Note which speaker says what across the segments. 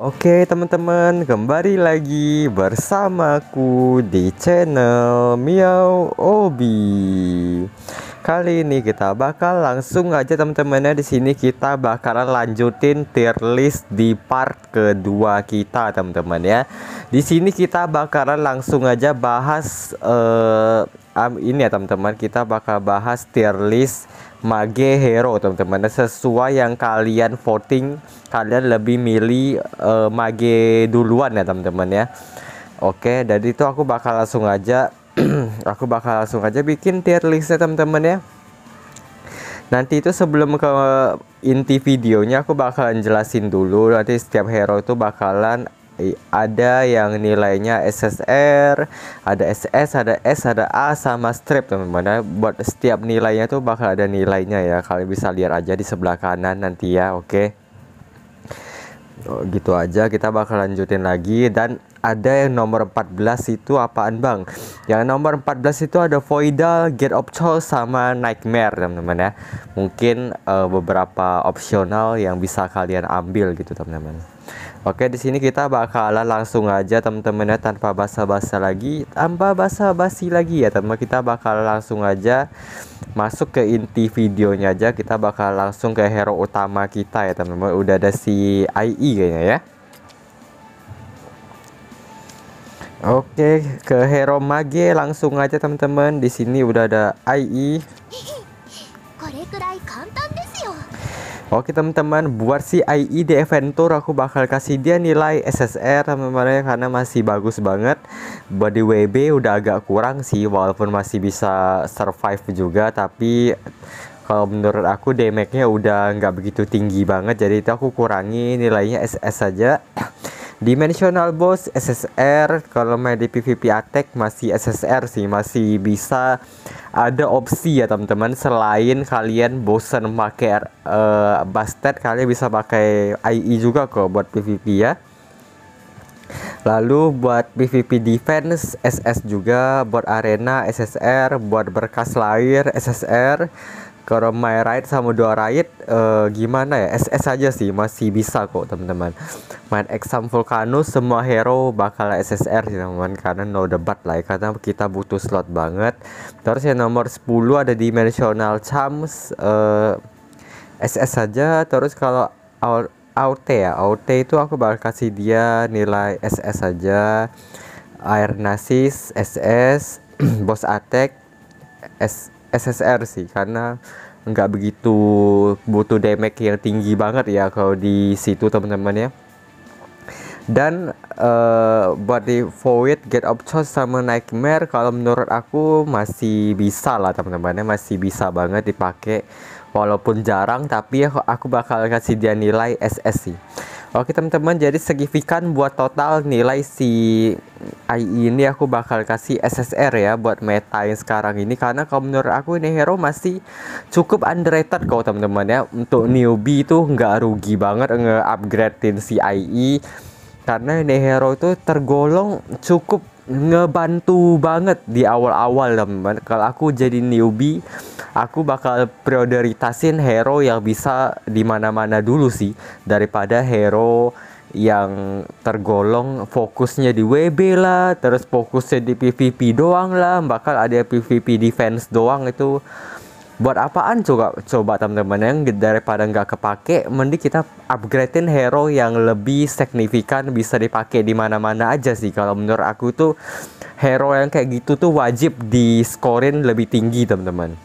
Speaker 1: Oke teman-teman kembali lagi bersamaku di channel Miau Obi Kali ini kita bakal langsung aja teman teman ya di sini kita bakalan lanjutin tier list di part kedua kita teman-teman ya Di sini kita bakalan langsung aja bahas uh, um, ini ya teman-teman kita bakal bahas tier list Mage Hero teman-teman sesuai yang kalian voting kalian lebih milih uh, Mage duluan ya teman-teman ya Oke dari itu aku bakal langsung aja aku bakal langsung aja bikin tier listnya teman-teman ya Nanti itu sebelum ke inti videonya aku bakalan jelasin dulu nanti setiap hero itu bakalan ada yang nilainya SSR, ada SS, ada S, ada A sama strip teman-teman. Nah, buat setiap nilainya tuh bakal ada nilainya ya. Kalian bisa lihat aja di sebelah kanan nanti ya, oke. Okay? Oh, gitu aja kita bakal lanjutin lagi dan ada yang nomor 14 itu apaan bang? Yang nomor 14 itu ada Voidal, Get of sama Nightmare teman-teman ya. Mungkin uh, beberapa opsional yang bisa kalian ambil gitu teman-teman. Oke, di sini kita bakalan langsung aja teman-teman ya tanpa basa-basa lagi, tanpa basa-basi lagi ya teman. Kita bakal langsung aja masuk ke inti videonya aja. Kita bakal langsung ke hero utama kita ya teman-teman. Udah ada si Ai e kayaknya ya. Oke, ke hero mage langsung aja teman-teman. Di sini udah ada Ai e. Oke teman-teman, buat si IE di Adventure aku bakal kasih dia nilai SSR teman-teman ya, karena masih bagus banget. body WB udah agak kurang sih walaupun masih bisa survive juga tapi kalau menurut aku damage-nya udah nggak begitu tinggi banget jadi itu aku kurangi nilainya SS saja. Dimensional Boss SSR kalau main di PvP Attack masih SSR sih masih bisa ada opsi ya teman-teman selain kalian bosen pakai uh, eh, Bastet kalian bisa pakai Ai e juga kok buat PvP ya Lalu buat PvP defense SS juga buat arena SSR buat berkas lahir SSR kalau my ride sama dua ride uh, gimana ya SS aja sih masih bisa kok teman-teman main exam vulcano semua hero bakal SSR sih teman-teman karena no debat lah ya karena kita butuh slot banget terus yang nomor 10 ada dimensional charms uh, eh, SS aja. terus kalau out ya out itu aku bakal kasih dia nilai SS aja. Air Nasis SS Boss Attack S SSR sih karena nggak begitu butuh damage yang tinggi banget ya kalau di situ teman-teman ya dan uh, di void get up charge sama nightmare kalau menurut aku masih bisa lah teman-teman ya masih bisa banget dipakai walaupun jarang tapi ya aku bakal kasih dia nilai SS sih Oke teman-teman, jadi signifikan buat total nilai si AI ini aku bakal kasih SSR ya buat meta yang sekarang ini karena kalau menurut aku ini hero masih cukup underrated kok teman-teman ya untuk newbie itu nggak rugi banget nge-upgradein si AI karena ini hero itu tergolong cukup ngebantu banget di awal-awal teman kalau aku jadi newbie aku bakal prioritasin hero yang bisa di mana-mana dulu sih daripada hero yang tergolong fokusnya di WB lah terus fokusnya di PVP doang lah bakal ada PVP defense doang itu buat apaan coba coba teman-teman yang daripada nggak kepake mending kita upgradein hero yang lebih signifikan bisa dipakai di mana-mana aja sih kalau menurut aku tuh hero yang kayak gitu tuh wajib di scorein lebih tinggi teman-teman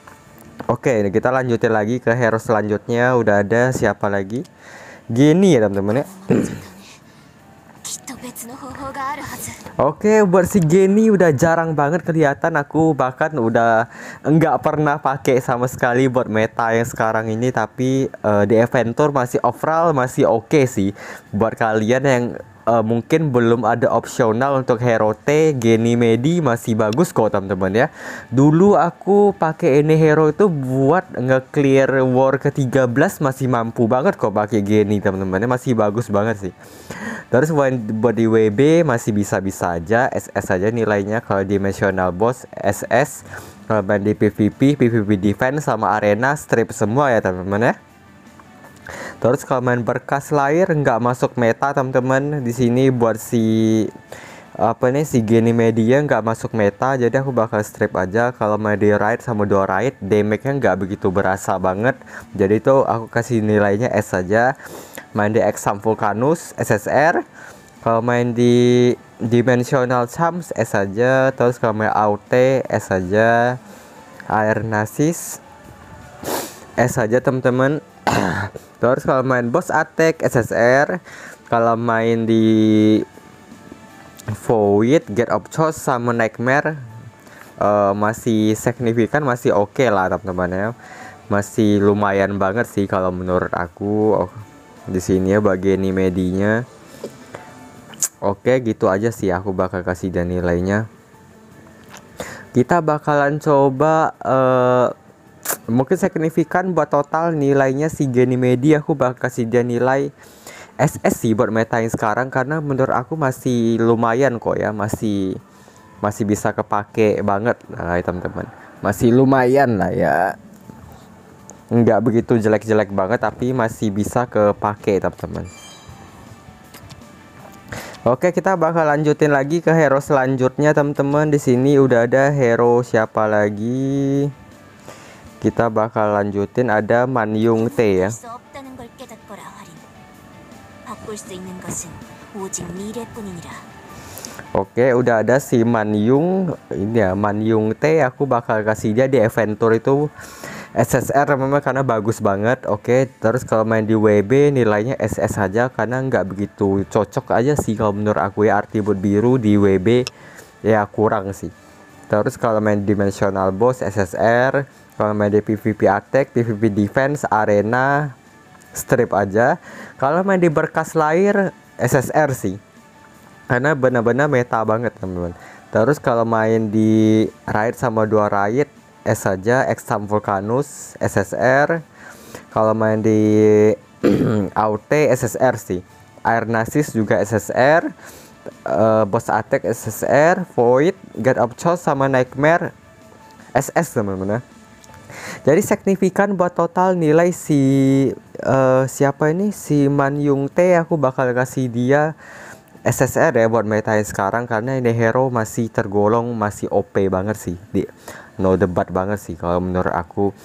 Speaker 1: oke kita lanjutin lagi ke hero selanjutnya udah ada siapa lagi gini ya teman-teman ya Oke, buat si Geni udah jarang banget kelihatan aku bahkan udah nggak pernah pakai sama sekali buat meta yang sekarang ini tapi uh, di Adventure masih overall masih oke okay sih buat kalian yang uh, mungkin belum ada opsional untuk Hero T, Medi masih bagus kok teman-teman ya. Dulu aku pakai ini Hero itu buat nge-clear war ke-13 masih mampu banget kok pakai Geni teman-teman ya, masih bagus banget sih. Terus body WB masih bisa-bisa aja, SS aja nilainya kalau dimensional boss SS kalau main di PVP, PVP defense sama arena strip semua ya teman-teman ya. Terus kalau main berkas lahir nggak masuk meta teman-teman di sini buat si apa nih si geni media nggak masuk meta jadi aku bakal strip aja kalau Right sama Right damage-nya nggak begitu berasa banget jadi itu aku kasih nilainya S saja main di exam vulcanus SSR kalau main di dimensional Champs S saja terus kalau main AUT S saja air nasis S saja teman-teman Terus kalau main boss attack SSR, kalau main di Void, Get of Choice sama Nightmare uh, masih signifikan, masih oke okay lah teman-teman ya. Masih lumayan banget sih kalau menurut aku. Oh, di sini ya bagian medinya. Oke, okay, gitu aja sih aku bakal kasih dan nilainya. Kita bakalan coba uh, mungkin signifikan buat total nilainya si Geni Media aku bakal kasih dia nilai SS sih buat meta yang sekarang karena menurut aku masih lumayan kok ya masih masih bisa kepake banget nah teman-teman masih lumayan lah ya nggak begitu jelek-jelek banget tapi masih bisa kepake teman-teman Oke, kita bakal lanjutin lagi ke hero selanjutnya, teman-teman. Di sini udah ada hero siapa lagi? kita bakal lanjutin ada Man Manyung T ya. Oke, udah ada si Manyung ini ya, Man Manyung T aku bakal kasih dia di Adventure itu SSR memang karena bagus banget. Oke, terus kalau main di WB nilainya SS saja karena nggak begitu cocok aja sih kalau menurut aku ya arti buat biru di WB ya kurang sih. Terus kalau main dimensional boss SSR kalau main di PvP attack, PvP defense, arena, strip aja. Kalau main di berkas lahir SSR sih. Karena benar-benar meta banget, teman-teman. Terus kalau main di raid sama dua raid S aja, Exam Vulcanus, SSR. Kalau main di AUT SSR sih. Air Nasis juga SSR. Uh, eh, boss attack SSR, Void, God of Chaos sama Nightmare SS teman-teman ya. Jadi signifikan buat total nilai si uh, siapa ini si Man Yung T aku bakal kasih dia SSR ya buat meta yang sekarang karena ini hero masih tergolong masih OP banget sih. Di, no debat banget sih kalau menurut aku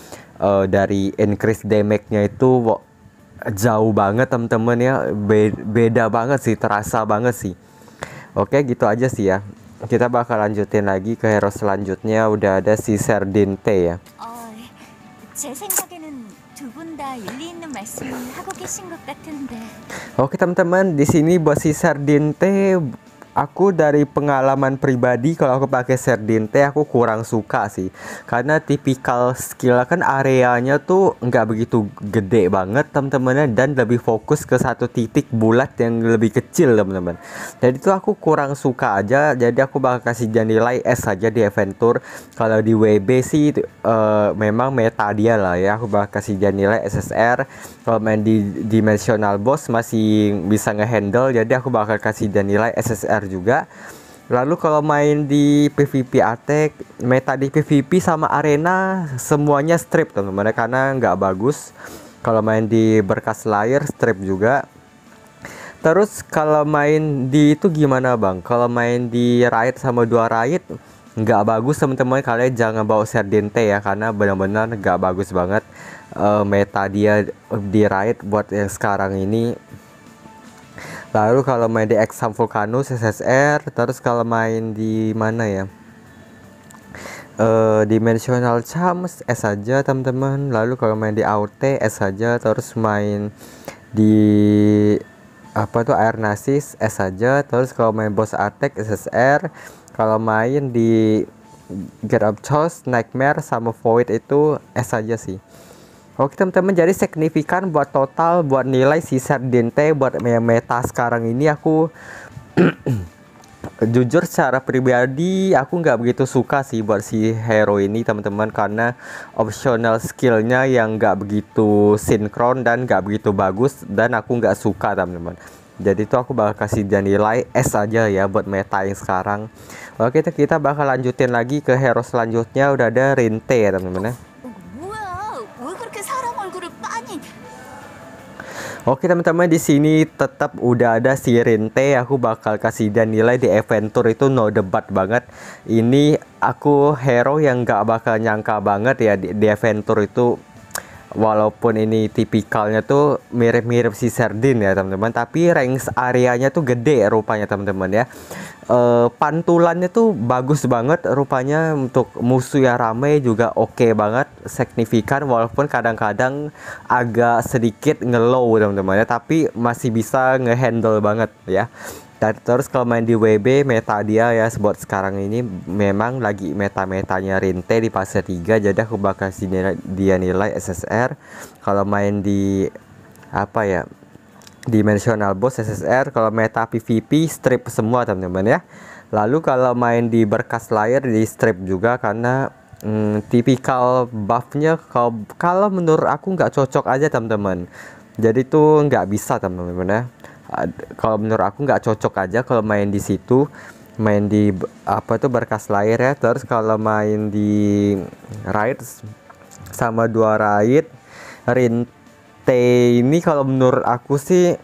Speaker 1: uh, dari increase damage-nya itu jauh banget temen-temen ya Be beda banget sih terasa banget sih. Oke gitu aja sih ya. Kita bakal lanjutin lagi ke hero selanjutnya udah ada si T ya. Oh. Oke oh, teman-teman, di sini buat si Sardin teh aku dari pengalaman pribadi kalau aku pakai Serdin teh aku kurang suka sih karena tipikal skill kan areanya tuh nggak begitu gede banget teman-temannya dan lebih fokus ke satu titik bulat yang lebih kecil teman-teman jadi itu aku kurang suka aja jadi aku bakal kasih nilai S saja di Adventure kalau di WB sih uh, memang meta dia lah ya aku bakal kasih nilai SSR kalau main di dimensional boss masih bisa ngehandle jadi aku bakal kasih nilai SSR besar juga lalu kalau main di PvP attack meta di PvP sama arena semuanya strip teman-teman karena nggak bagus kalau main di berkas layar strip juga terus kalau main di itu gimana bang kalau main di raid sama dua raid nggak bagus teman-teman kalian jangan bawa Serdente ya karena benar-benar nggak bagus banget uh, meta dia di raid buat yang sekarang ini Lalu kalau main di Exam Vulcanus SSR, terus kalau main di mana ya? Uh, dimensional Charms S saja teman-teman. Lalu kalau main di AOT S saja, terus main di apa tuh air nasis S saja terus kalau main boss attack SSR kalau main di Get Up Choice Nightmare sama Void itu S saja sih Oke teman-teman jadi signifikan buat total buat nilai si Serdente buat meta sekarang ini aku jujur secara pribadi aku nggak begitu suka sih buat si hero ini teman-teman karena optional skillnya yang nggak begitu sinkron dan nggak begitu bagus dan aku nggak suka teman-teman jadi itu aku bakal kasih dia nilai S aja ya buat meta yang sekarang oke kita bakal lanjutin lagi ke hero selanjutnya udah ada Rinte ya teman-teman ya Oke teman-teman di sini tetap udah ada si Rinte aku bakal kasih dan nilai di Adventure itu no debat banget. Ini aku hero yang gak bakal nyangka banget ya di, di Adventure itu walaupun ini tipikalnya tuh mirip-mirip si Sardin ya teman-teman tapi range areanya tuh gede rupanya teman-teman ya uh, pantulannya tuh bagus banget rupanya untuk musuh yang rame juga oke okay banget signifikan walaupun kadang-kadang agak sedikit ngelow teman-teman ya tapi masih bisa ngehandle banget ya dan terus kalau main di WB meta dia ya buat sekarang ini memang lagi meta-metanya Rinte di fase 3 jadi aku bakal sini dia nilai SSR kalau main di apa ya dimensional boss SSR kalau meta PVP strip semua teman-teman ya lalu kalau main di berkas layar di strip juga karena hmm, tipikal buffnya kalau kalau menurut aku nggak cocok aja teman-teman jadi tuh nggak bisa teman-teman ya kalau menurut aku nggak cocok aja kalau main di situ main di apa itu berkas layar ya terus kalau main di raid sama dua raid rint stay ini kalau menurut aku sih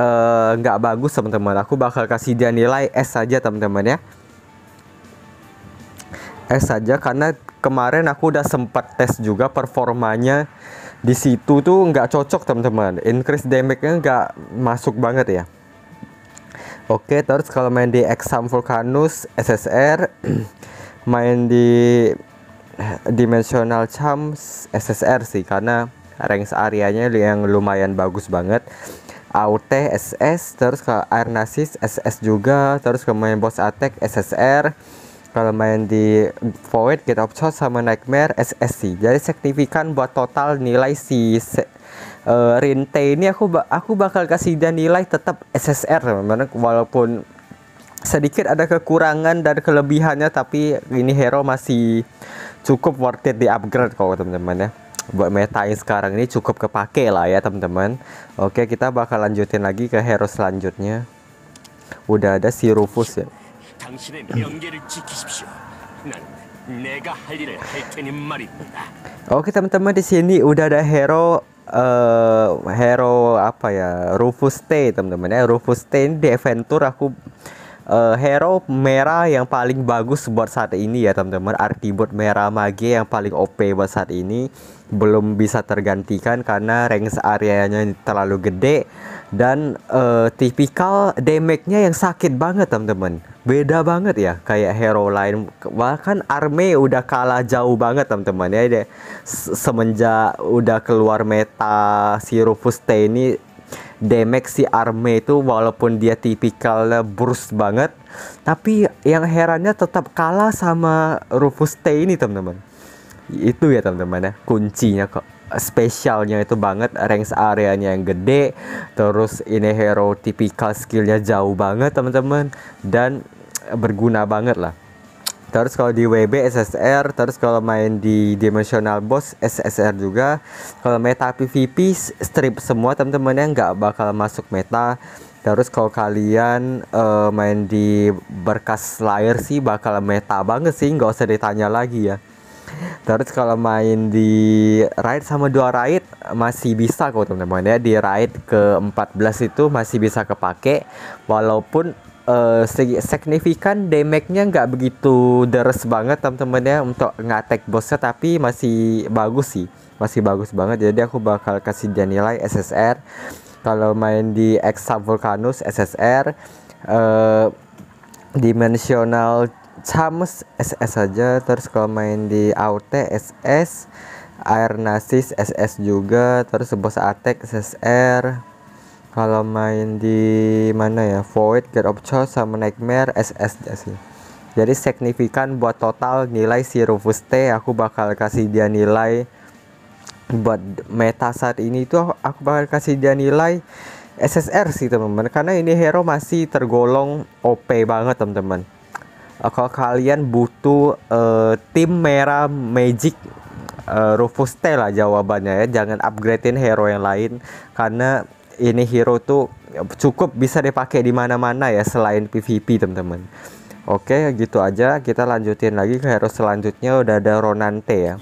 Speaker 1: eh, nggak uh, bagus teman-teman. Aku bakal kasih dia nilai S saja teman-teman ya. S saja karena kemarin aku udah sempat tes juga performanya di situ tuh nggak cocok teman-teman. Increase damage-nya nggak masuk banget ya. Oke, terus kalau main di Exam Volcanus SSR, main di Dimensional champs SSR sih karena range areanya yang lumayan bagus banget AUT SS terus ke air Arnasis SS juga terus ke main boss attack SSR kalau main di Void, Get of sama Nightmare, SSC. Jadi signifikan buat total nilai si uh, Rinte ini aku aku bakal kasih dia nilai tetap SSR teman-teman walaupun sedikit ada kekurangan dan kelebihannya tapi ini hero masih cukup worth it di upgrade kalau teman-teman ya buat meta yang sekarang ini cukup kepake lah ya teman-teman oke kita bakal lanjutin lagi ke hero selanjutnya udah ada si Rufus ya Oke teman-teman di sini udah ada hero uh, hero apa ya Rufus T teman-teman ya Rufus T ini di Adventure aku uh, hero merah yang paling bagus buat saat ini ya teman-teman artibot merah mage yang paling OP buat saat ini belum bisa tergantikan karena range areanya terlalu gede dan uh, tipikal damage-nya yang sakit banget teman-teman beda banget ya kayak hero lain bahkan army udah kalah jauh banget teman-teman ya deh semenjak udah keluar meta si Rufus T ini damage si army itu walaupun dia tipikalnya burst banget tapi yang herannya tetap kalah sama Rufus T ini teman-teman itu ya teman-teman ya kuncinya kok spesialnya itu banget range areanya yang gede terus ini hero tipikal skillnya jauh banget teman-teman dan berguna banget lah terus kalau di WB SSR terus kalau main di dimensional boss SSR juga kalau meta PVP strip semua teman-teman yang nggak bakal masuk meta terus kalau kalian uh, main di berkas layar sih bakal meta banget sih nggak usah ditanya lagi ya Terus kalau main di raid sama dua raid masih bisa kok teman-teman ya di raid ke-14 itu masih bisa kepake walaupun uh, signifikan damage-nya nggak begitu deres banget teman-teman ya untuk ngatek bosnya tapi masih bagus sih masih bagus banget jadi aku bakal kasih dia nilai SSR kalau main di Exa Volcanus SSR uh, eh, dimensional Chamus SS saja terus kalau main di AUT SS Air Nasis SS juga terus bos Atek SSR kalau main di mana ya Void Get of Choice sama Nightmare SS sih jadi signifikan buat total nilai si Rufus T aku bakal kasih dia nilai buat meta saat ini itu aku, aku bakal kasih dia nilai SSR sih teman-teman karena ini hero masih tergolong OP banget teman-teman Eh, kalau kalian butuh uh, tim merah Magic uh, eh, Rufus T lah jawabannya ya jangan upgradein hero yang lain karena ini hero tuh cukup bisa dipakai di mana-mana ya selain PVP teman-teman Oke gitu aja kita lanjutin lagi ke hero selanjutnya udah ada Ronante ya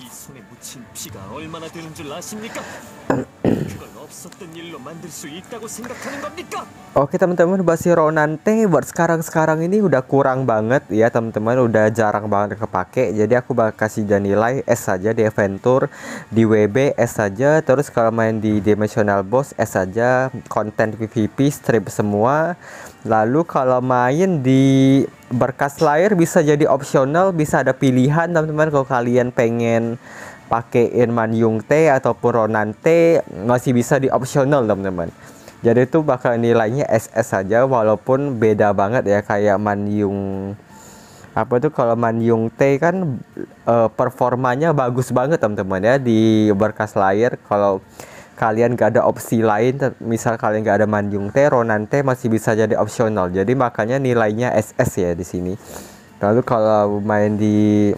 Speaker 1: 피가 얼마나 되는 줄 아십니까? 그걸 없었던 일로 만들 수 있다고 생각하는 겁니까? Oke teman-teman basi T buat sekarang-sekarang ini udah kurang banget ya teman-teman udah jarang banget kepake jadi aku bakal kasih dan nilai S saja di Adventure di WB S saja terus kalau main di Dimensional Boss S saja konten PVP strip semua lalu kalau main di berkas layar bisa jadi opsional bisa ada pilihan teman-teman kalau kalian pengen pakai Irman Yung T ataupun Ronan T masih bisa di optional teman-teman jadi itu bakal nilainya SS saja walaupun beda banget ya kayak Man Yung apa tuh kalau Man Yung T kan uh, performanya bagus banget teman-teman ya di berkas layar kalau kalian gak ada opsi lain misal kalian gak ada Man Yung T Ronan T masih bisa jadi optional jadi makanya nilainya SS ya di sini lalu kalau main di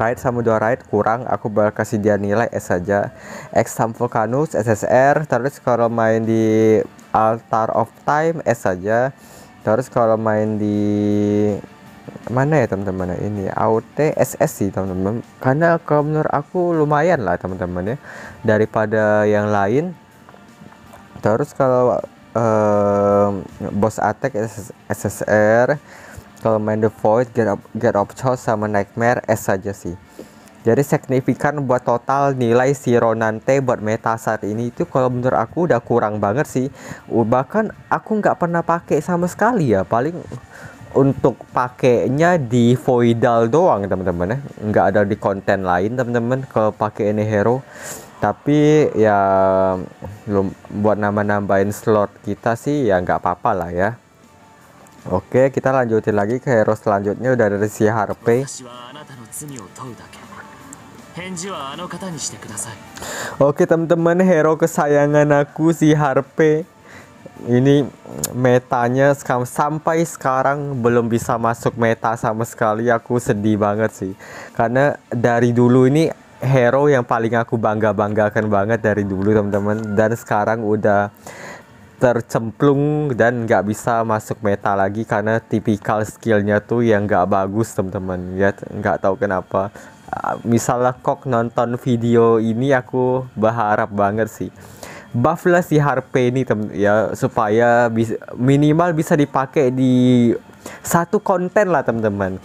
Speaker 1: right sama dua right kurang aku bakal kasih dia nilai S saja sama Vulcanus SSR terus kalau main di Altar of Time S saja terus kalau main di mana ya teman-teman ini AUT SS sih teman-teman karena kalau menurut aku lumayan lah teman-teman ya daripada yang lain terus kalau eh, bos attack SSR kalau main The Void, Get Up, Get Up Chow sama Nightmare S saja sih. Jadi signifikan buat total nilai si Ronante buat meta saat ini itu kalau menurut aku udah kurang banget sih. Bahkan aku nggak pernah pakai sama sekali ya. Paling untuk pakainya di voidal doang teman-teman ya nggak ada di konten lain teman-teman kalau pakai ini hero tapi ya belum buat nambah-nambahin slot kita sih ya nggak apa-apa lah ya Oke, kita lanjutin lagi ke hero selanjutnya udah dari si Harpe. Oke teman-teman, hero kesayangan aku si Harpe ini metanya sampai sekarang belum bisa masuk meta sama sekali. Aku sedih banget sih. Karena dari dulu ini hero yang paling aku bangga-banggakan banget dari dulu teman-teman dan sekarang udah tercemplung dan nggak bisa masuk meta lagi karena tipikal skillnya tuh yang nggak bagus teman-teman ya nggak tahu kenapa ah, misalnya kok nonton video ini aku berharap banget sih bufflah si Harpe ini temen, ya supaya bisa, minimal bisa dipakai di satu konten lah teman-teman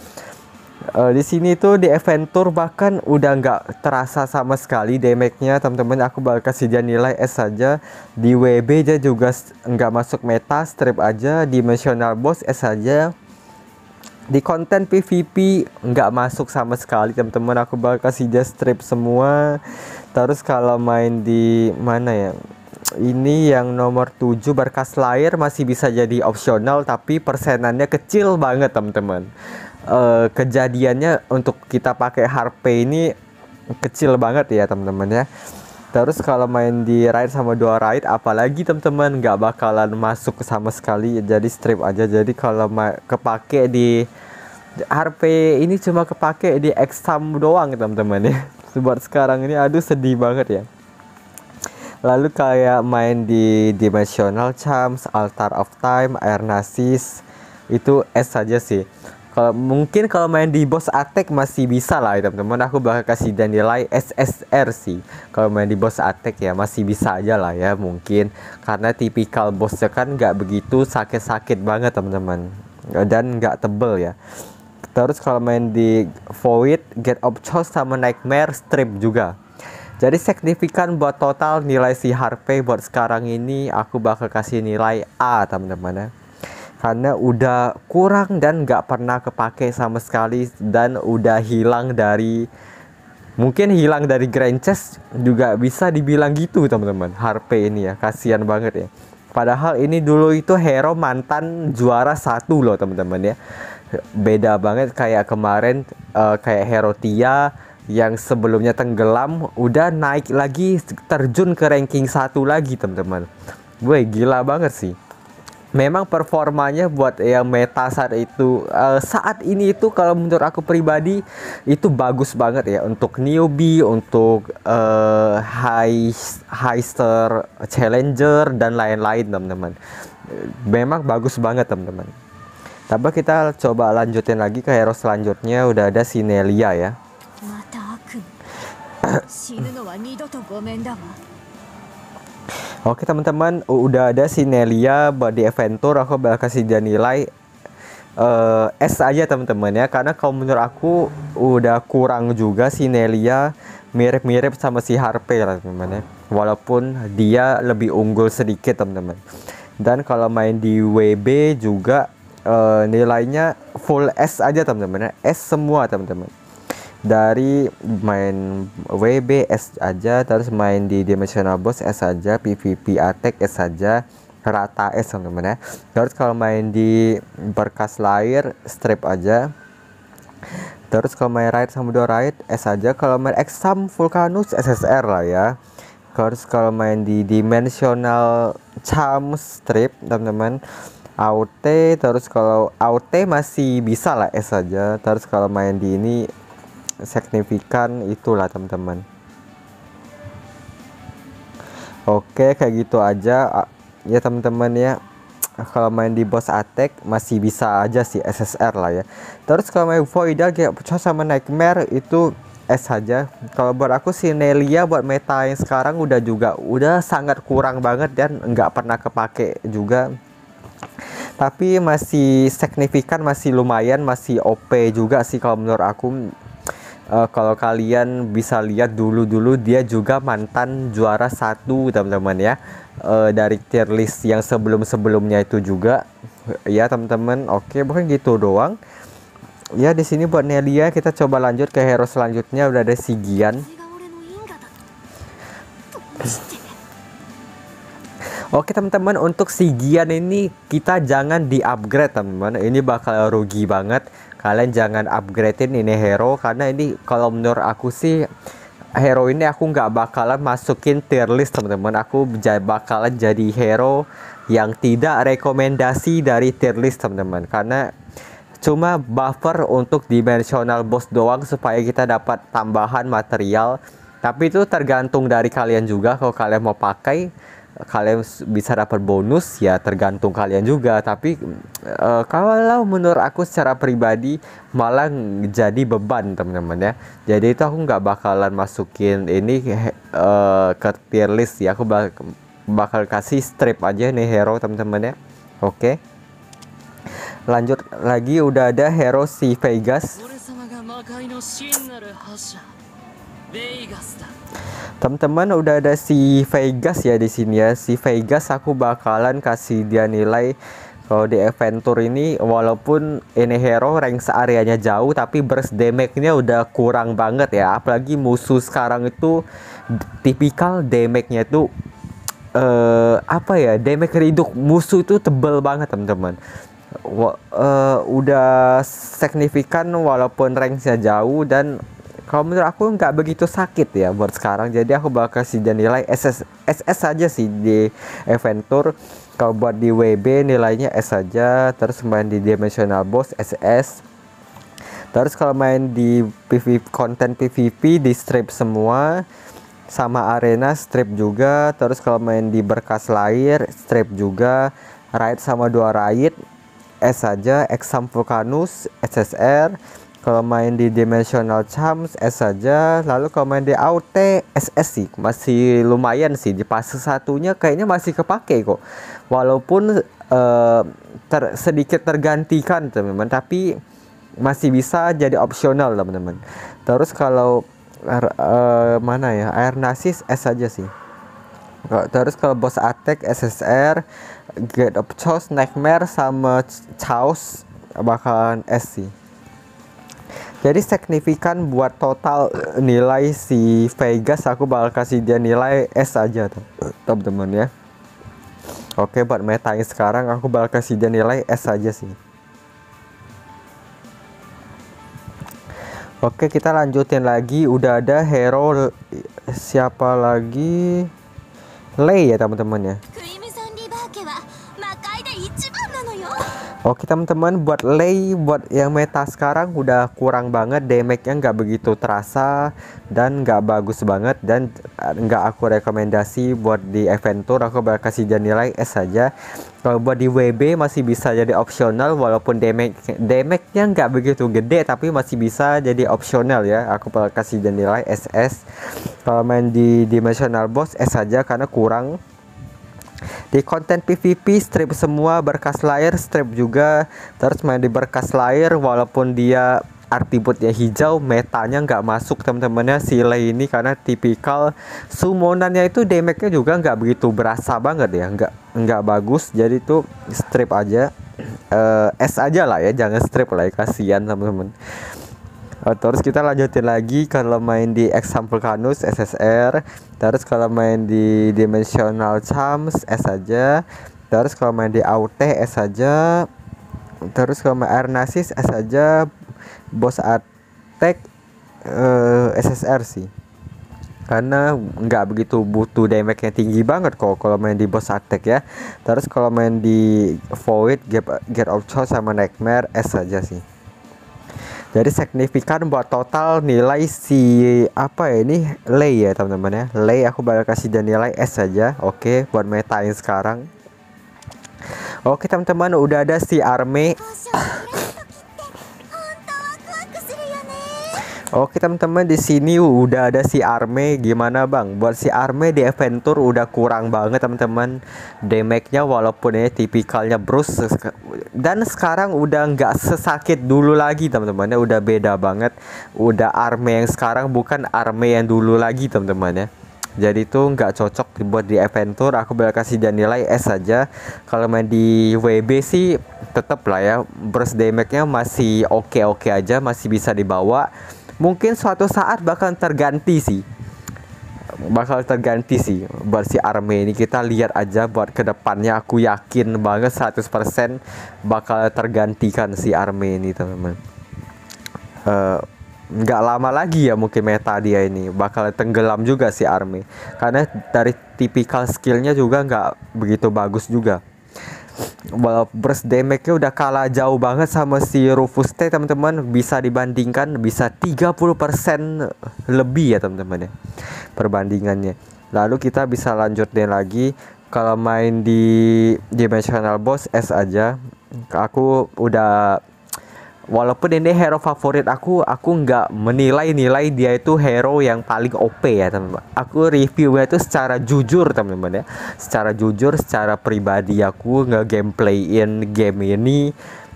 Speaker 1: uh, di sini tuh di Adventure bahkan udah nggak terasa sama sekali damage-nya teman-teman aku bakal kasih dia nilai S saja di WB aja juga nggak masuk meta strip aja dimensional boss S saja di konten PVP nggak masuk sama sekali teman-teman aku bakal kasih dia strip semua terus kalau main di mana ya ini yang nomor 7 berkas layar masih bisa jadi opsional tapi persenannya kecil banget teman-teman uh, kejadiannya untuk kita pakai harpe ini kecil banget ya teman-teman ya. Terus kalau main di ride sama dua ride apalagi teman-teman nggak bakalan masuk sama sekali jadi strip aja. Jadi kalau kepake di HP ini cuma kepake di exam doang teman-teman ya. Buat sekarang ini aduh sedih banget ya. Lalu kayak main di Dimensional Charms, Altar of Time, Air Nasis itu S saja sih kalau mungkin kalau main di boss attack masih bisa lah ya teman-teman aku bakal kasih dan nilai SSR sih kalau main di boss attack ya masih bisa aja lah ya mungkin karena tipikal bossnya kan nggak begitu sakit-sakit banget teman-teman dan nggak tebel ya terus kalau main di void get of choice sama nightmare strip juga jadi signifikan buat total nilai si Harpe buat sekarang ini aku bakal kasih nilai A teman-teman ya. -teman karena udah kurang dan nggak pernah kepake sama sekali dan udah hilang dari mungkin hilang dari grand chest juga bisa dibilang gitu teman-teman Harpe ini ya kasihan banget ya padahal ini dulu itu hero mantan juara satu loh teman-teman ya beda banget kayak kemarin uh, kayak hero Tia yang sebelumnya tenggelam udah naik lagi terjun ke ranking satu lagi teman-teman gue gila banget sih memang performanya buat yang meta saat itu uh, saat ini itu kalau menurut aku pribadi itu bagus banget ya untuk newbie untuk uh, eh, high highster challenger dan lain-lain teman-teman memang bagus banget teman-teman tapi kita coba lanjutin lagi ke hero selanjutnya udah ada Sinelia ya Oke teman-teman, udah ada si Nelia di Adventure aku bakal kasih dia nilai uh, S aja teman-teman ya karena kalau menurut aku udah kurang juga si Nelia mirip-mirip sama si Harpe lah teman-teman ya. Walaupun dia lebih unggul sedikit teman-teman. Dan kalau main di WB juga uh, nilainya full S aja teman-teman ya. S semua teman-teman dari main WBS aja terus main di Dimensional Boss S aja PVP Attack S aja rata S teman-teman ya terus kalau main di berkas layar strip aja terus kalau main raid sama dua ride S aja kalau main exam Vulcanus SSR lah ya terus kalau main di Dimensional Charm strip teman-teman AOT terus kalau AOT masih bisa lah S aja terus kalau main di ini signifikan itulah teman-teman oke kayak gitu aja ya teman-teman ya kalau main di boss attack masih bisa aja sih SSR lah ya terus kalau main void kayak pecah sama Nightmare itu S saja kalau buat aku si Nelia buat meta yang sekarang udah juga udah sangat kurang banget dan nggak pernah kepake juga tapi masih signifikan masih lumayan masih OP juga sih kalau menurut aku uh, kalau kalian bisa lihat dulu-dulu dia juga mantan juara satu teman-teman ya uh, dari tier list yang sebelum-sebelumnya itu juga ya teman-teman oke bukan gitu doang ya di sini buat Nelia kita coba lanjut ke hero selanjutnya udah ada Sigian Oke teman-teman untuk Sigian ini kita jangan di upgrade teman-teman ini bakal rugi banget kalian jangan upgradein ini hero karena ini kalau menurut aku sih hero ini aku nggak bakalan masukin tier list teman-teman aku bakalan jadi hero yang tidak rekomendasi dari tier list teman-teman karena cuma buffer untuk dimensional boss doang supaya kita dapat tambahan material tapi itu tergantung dari kalian juga kalau kalian mau pakai kalian bisa dapat bonus ya tergantung kalian juga tapi e, kalau menurut aku secara pribadi malah jadi beban teman-teman ya jadi itu aku nggak bakalan masukin ini e, ke tier list ya aku bak bakal kasih strip aja nih hero teman-teman ya oke lanjut lagi udah ada hero si Vegas Teman-teman udah ada si Vegas ya di sini ya. Si Vegas aku bakalan kasih dia nilai kalau di Adventure ini walaupun ini hero rank seareanya jauh tapi burst damage-nya udah kurang banget ya. Apalagi musuh sekarang itu tipikal damage-nya itu uh, apa ya? Damage reduk musuh itu tebel banget, teman-teman. Uh, udah signifikan walaupun ranknya jauh dan kalau menurut aku nggak begitu sakit ya buat sekarang jadi aku bakal kasih dan nilai SS SS aja sih di Adventure kalau buat di WB nilainya S saja terus main di Dimensional Boss SS terus kalau main di PVP konten PVP di strip semua sama arena strip juga terus kalau main di berkas lahir strip juga raid sama dua raid S saja Exam Vulcanus SSR kalau main di Dimensional Charms S saja lalu kalau main di AOT SS sih masih lumayan sih di fase satunya kayaknya masih kepake kok walaupun uh, ter sedikit tergantikan teman-teman tapi masih bisa jadi opsional teman-teman terus kalau uh, mana ya air nasis S saja sih terus kalau bos attack SSR get of Chaos Nightmare sama Chaos bakalan S sih jadi signifikan buat total nilai si Vegas aku bakal kasih dia nilai S aja teman-teman ya oke buat meta yang sekarang aku bakal kasih dia nilai S aja sih oke kita lanjutin lagi udah ada hero siapa lagi Lei ya teman-teman ya Oke teman-teman buat lay buat yang meta sekarang udah kurang banget damage-nya nggak begitu terasa dan nggak bagus banget dan eh, nggak aku rekomendasi buat di Adventure aku bakal kasih nilai S saja kalau buat di WB masih bisa jadi opsional walaupun damage damage-nya nggak begitu gede tapi masih bisa jadi opsional ya aku bakal kasih nilai SS kalau main di dimensional boss S saja karena kurang di konten PVP strip semua berkas layar strip juga terus main di berkas layar walaupun dia atributnya hijau metanya nggak masuk teman-temannya si Lei ini karena tipikal summonannya itu damage-nya juga nggak begitu berasa banget ya nggak nggak bagus jadi tuh strip aja uh, eh, S aja lah ya jangan strip lah ya kasihan teman-teman terus kita lanjutin lagi kalau main di example kanus SSR terus kalau main di dimensional charms S aja terus kalau main di AUT S aja terus kalau main Arnasis S aja boss attack uh, eh, SSR sih karena nggak begitu butuh damage yang tinggi banget kok kalau main di boss attack ya terus kalau main di void get, get of choice sama nightmare S aja sih jadi signifikan buat total nilai si apa ya ini lay ya teman-teman ya lay aku bakal kasih dan nilai S saja oke okay, buat metain sekarang oke okay, teman-teman udah ada si army Oke teman-teman di sini udah ada si Arme gimana bang? Buat si Arme di Adventure udah kurang banget teman-teman damage-nya walaupun ini ya, tipikalnya brus dan sekarang udah nggak sesakit dulu lagi teman-teman ya udah beda banget. Udah Arme yang sekarang bukan Arme yang dulu lagi teman-teman ya. Jadi itu nggak cocok dibuat di Adventure. Aku bakal kasih dan nilai S saja. Kalau main di WB sih tetap lah ya burst damage-nya masih oke-oke okay -okay aja, masih bisa dibawa mungkin suatu saat bakal terganti sih bakal terganti sih buat si Arme ini kita lihat aja buat kedepannya aku yakin banget 100% bakal tergantikan si Arme ini teman-teman eh, nggak -teman. uh, lama lagi ya mungkin meta dia ini bakal tenggelam juga si Arme karena dari tipikal skillnya juga nggak begitu bagus juga burst damage-nya udah kalah jauh banget sama si Rufus T teman-teman bisa dibandingkan bisa 30% lebih ya teman-teman ya perbandingannya lalu kita bisa lanjutin lagi kalau main di dimensional boss S aja aku udah walaupun ini hero favorit aku aku nggak menilai-nilai dia itu hero yang paling OP ya teman-teman aku reviewnya itu secara jujur teman-teman ya secara jujur secara pribadi aku nggak gameplayin game ini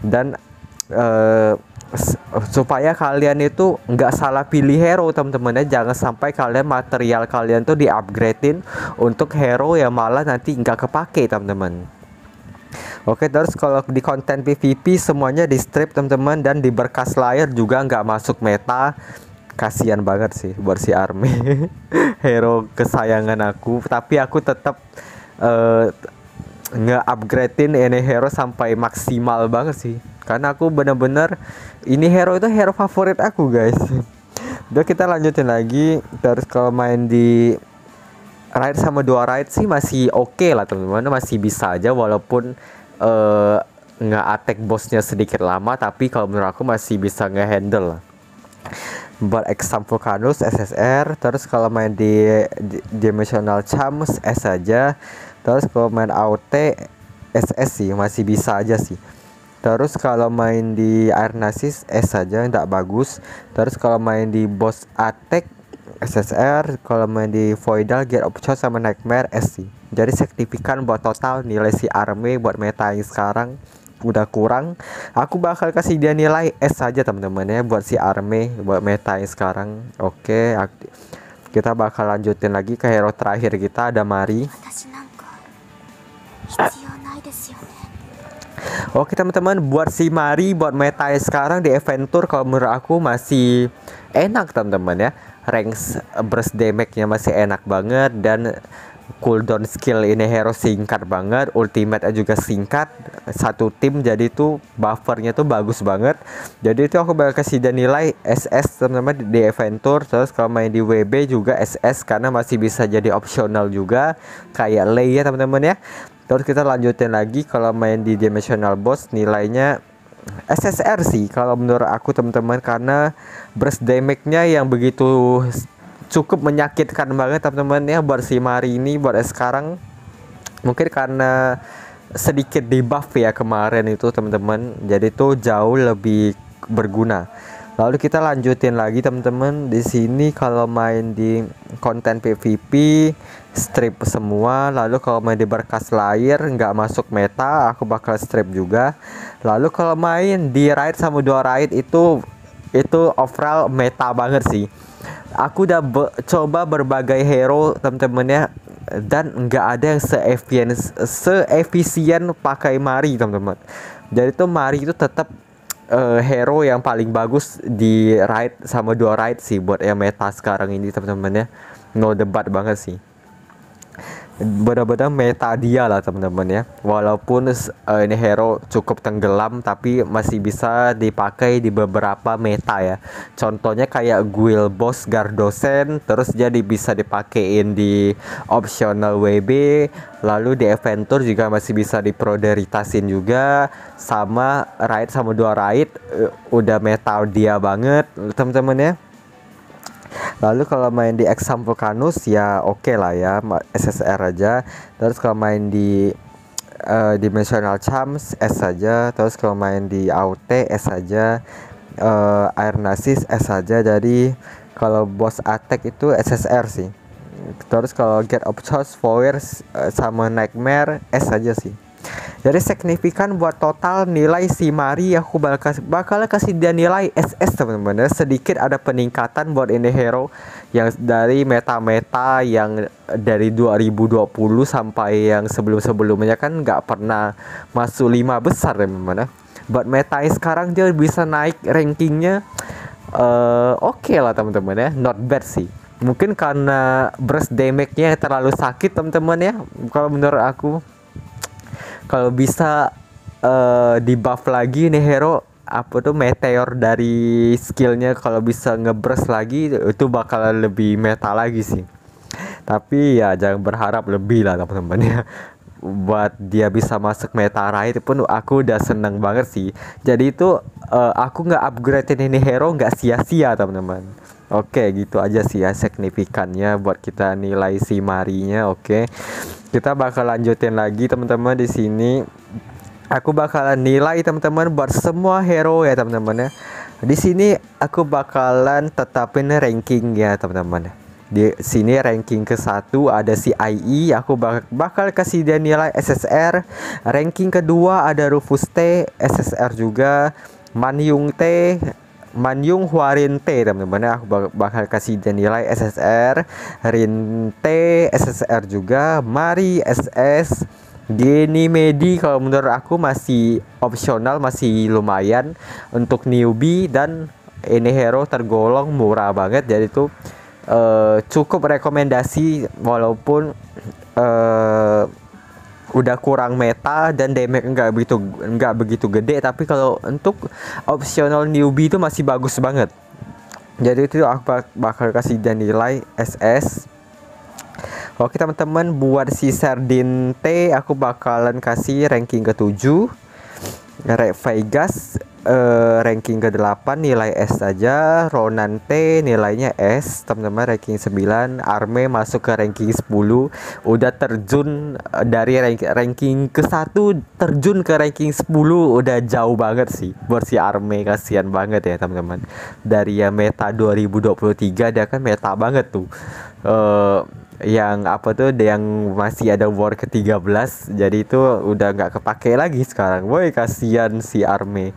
Speaker 1: dan uh, supaya kalian itu nggak salah pilih hero teman-teman ya jangan sampai kalian material kalian tuh di upgradein untuk hero yang malah nanti nggak kepake teman-teman Oke terus kalau di konten PVP semuanya di strip teman-teman dan di berkas layar juga nggak masuk meta kasihan banget sih buat si Army hero kesayangan aku tapi aku tetap uh, eh, nge-upgradein ini hero sampai maksimal banget sih karena aku bener-bener ini hero itu hero favorit aku guys udah kita lanjutin lagi terus kalau main di ride sama dua ride sih masih oke okay lah teman-teman masih bisa aja walaupun uh, nggak attack bosnya sedikit lama tapi kalau menurut aku masih bisa ngehandle lah buat exam volcanus SSR terus kalau main di, di dimensional chams S aja terus kalau main AOT SS sih masih bisa aja sih terus kalau main di air nasis S aja nggak bagus terus kalau main di boss attack SSR kalau main di Voidal Get of Choice sama Nightmare SC jadi signifikan buat total nilai si Army buat meta yang sekarang udah kurang aku bakal kasih dia nilai S saja teman-teman ya buat si Army buat meta yang sekarang oke kita bakal lanjutin lagi ke hero terakhir kita ada Mari Oke teman-teman buat si Mari buat meta sekarang di Adventure kalau menurut aku masih enak teman-teman ya ranks burst damage-nya masih enak banget dan cooldown skill ini hero singkat banget, ultimate juga singkat. Satu tim jadi tuh buffernya tuh bagus banget. Jadi itu aku bakal kasih dan nilai SS teman-teman di Adventure terus kalau main di WB juga SS karena masih bisa jadi optional juga kayak lay ya teman-teman ya. Terus kita lanjutin lagi kalau main di Dimensional Boss nilainya SSR sih kalau menurut aku teman-teman karena burst damage-nya yang begitu cukup menyakitkan banget teman-teman ya buat si Mari ini buat sekarang mungkin karena sedikit debuff ya kemarin itu teman-teman jadi itu jauh lebih berguna lalu kita lanjutin lagi teman-teman di sini kalau main di konten PVP strip semua lalu kalau main di berkas layar nggak masuk meta aku bakal strip juga lalu kalau main di raid sama dua raid itu itu overall meta banget sih aku udah be coba berbagai hero temen-temennya dan nggak ada yang seefisien seefisien pakai Mari teman-teman jadi tuh Mari itu tetap uh, eh, hero yang paling bagus di raid sama dua raid sih buat yang meta sekarang ini temen temannya no debat banget sih benar-benar meta dia lah teman-teman ya walaupun uh, ini hero cukup tenggelam tapi masih bisa dipakai di beberapa meta ya contohnya kayak guild boss gardosen terus jadi bisa dipakein di optional WB lalu di adventure juga masih bisa diprioritasin juga sama raid sama dua raid uh, udah meta dia banget teman-teman ya lalu kalau main di Exam Vulcanus ya oke okay lah ya SSR aja terus kalau main di uh, Dimensional Charms S saja terus kalau main di aut S saja uh, eh, Air Nasis S saja jadi kalau boss attack itu SSR sih terus kalau Get of Choice Fowers uh, eh, sama Nightmare S saja sih jadi signifikan buat total nilai si Mari aku bakal bakal kasih dia nilai SS teman-teman. Sedikit ada peningkatan buat ini hero yang dari meta-meta yang dari 2020 sampai yang sebelum-sebelumnya kan nggak pernah masuk lima besar ya teman-teman. Buat meta sekarang dia bisa naik rankingnya uh, oke okay lah teman-teman ya, not bad sih mungkin karena burst damage-nya terlalu sakit teman-teman ya kalau menurut aku kalau bisa uh, eh, di buff lagi nih hero apa tuh meteor dari skillnya kalau bisa ngebres lagi itu bakal lebih meta lagi sih tapi ya jangan berharap lebih lah teman-teman ya buat dia bisa masuk meta raid pun aku udah seneng banget sih jadi itu uh, aku nggak upgrade ini hero nggak sia-sia teman-teman Oke, gitu aja sih ya signifikannya buat kita nilai si marinya. Oke. Kita bakal lanjutin lagi teman-teman di sini. Aku bakalan nilai teman-teman buat semua hero ya teman-teman ya. Di sini aku bakalan tetapin ranking ya teman-teman di sini ranking ke satu ada si IE aku bak bakal kasih dia nilai SSR ranking kedua ada Rufus T SSR juga Man Yung T Manyung Yung Hua Rinte teman-teman aku bakal kasih dia nilai SSR Rinte SSR juga Mari SS Gini Medi kalau menurut aku masih opsional masih lumayan untuk newbie dan ini hero tergolong murah banget jadi tuh uh, cukup rekomendasi walaupun uh, udah kurang meta dan damage nggak begitu nggak begitu gede tapi kalau untuk optional newbie itu masih bagus banget jadi itu aku bakal kasih dan nilai SS oke teman-teman buat si Sardin T aku bakalan kasih ranking ke 7 Re Vegas eh, ranking ke-8 nilai S saja, Ronan T nilainya S, teman-teman ranking 9, Arme masuk ke ranking 10, udah terjun eh, dari rank ranking ke-1 terjun ke ranking 10 udah jauh banget sih buat si Arme kasihan banget ya teman-teman. Dari ya meta 2023 dia kan meta banget tuh. Eh yang apa tuh yang masih ada war ke-13 jadi itu udah nggak kepake lagi sekarang woi kasihan si army.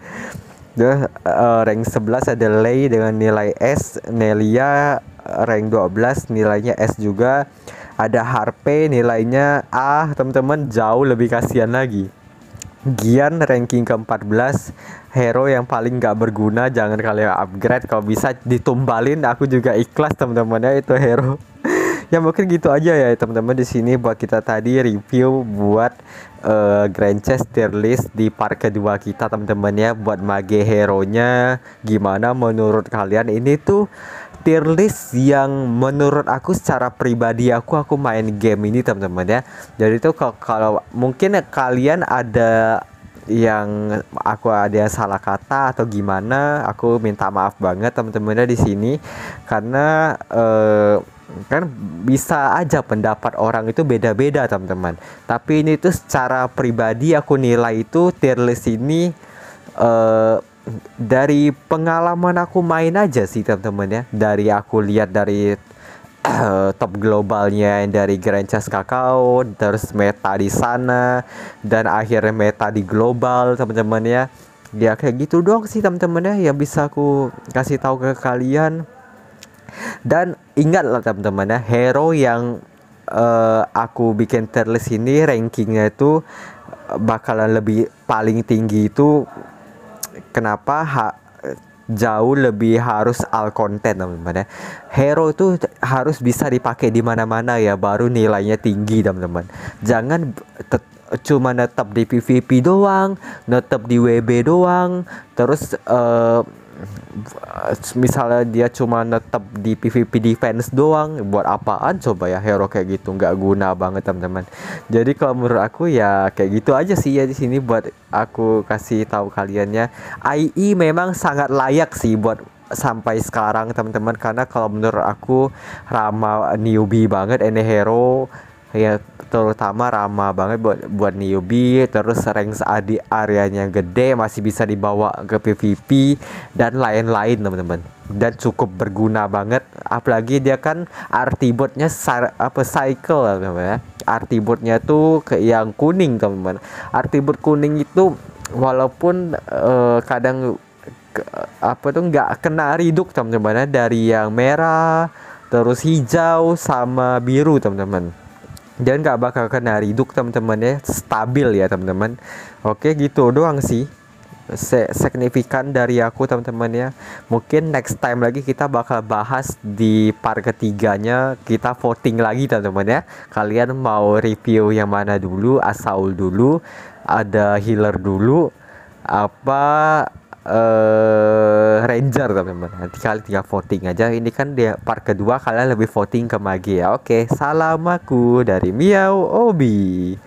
Speaker 1: Duh, uh, rank 11 ada Lei dengan nilai S Nelia eh, rank 12 nilainya S juga ada Harpe nilainya A teman-teman jauh lebih kasihan lagi Gian ranking ke-14 hero yang paling gak berguna jangan kalian upgrade kalau bisa ditumbalin aku juga ikhlas teman-teman ya itu hero ya mungkin gitu aja ya teman-teman di sini buat kita tadi review buat uh, Grand Chester list di part kedua kita teman-teman ya buat mage hero nya gimana menurut kalian ini tuh tier list yang menurut aku secara pribadi aku aku main game ini teman-teman ya jadi itu kalau, mungkin kalian ada yang aku ada yang salah kata atau gimana aku minta maaf banget teman-temannya di sini karena uh, kan bisa aja pendapat orang itu beda-beda teman-teman tapi ini tuh secara pribadi aku nilai itu tier list ini uh, dari pengalaman aku main aja sih teman-teman ya dari aku lihat dari uh, top globalnya dari Grand Chess Kakao terus meta di sana dan akhirnya meta di global teman-teman ya ya kayak gitu doang sih teman-teman ya yang bisa aku kasih tahu ke kalian dan ingatlah teman-teman ya, hero yang uh, aku bikin terlist ini rankingnya itu bakalan lebih paling tinggi itu kenapa ha, jauh lebih harus all content teman-teman ya. Hero itu harus bisa dipakai di mana-mana ya baru nilainya tinggi teman-teman. Jangan cuma netap di PVP doang, netap di WB doang, terus uh, misalnya dia cuma netep di PvP defense doang buat apaan coba ya hero kayak gitu nggak guna banget teman-teman jadi kalau menurut aku ya kayak gitu aja sih ya di sini buat aku kasih tahu kaliannya IE memang sangat layak sih buat sampai sekarang teman-teman karena kalau menurut aku Rama newbie banget ini hero ya terutama ramah banget buat buat newbie terus rank di areanya gede masih bisa dibawa ke PVP dan lain-lain teman-teman dan cukup berguna banget apalagi dia kan artibotnya apa cycle apa ya artibotnya tuh ke yang kuning teman-teman artibot kuning itu walaupun uh, kadang ke, apa tuh nggak kena riduk teman-teman ya. dari yang merah terus hijau sama biru teman-teman dan gak bakal kena riduk teman-teman ya stabil ya teman-teman oke gitu doang sih se signifikan dari aku teman-teman ya mungkin next time lagi kita bakal bahas di part ketiganya kita voting lagi teman-teman ya kalian mau review yang mana dulu Asaul dulu ada healer dulu apa uh, Ranger teman-teman nanti kalian tinggal voting aja ini kan dia part kedua kalian lebih voting ke Magi ya oke salam aku dari Miao Obi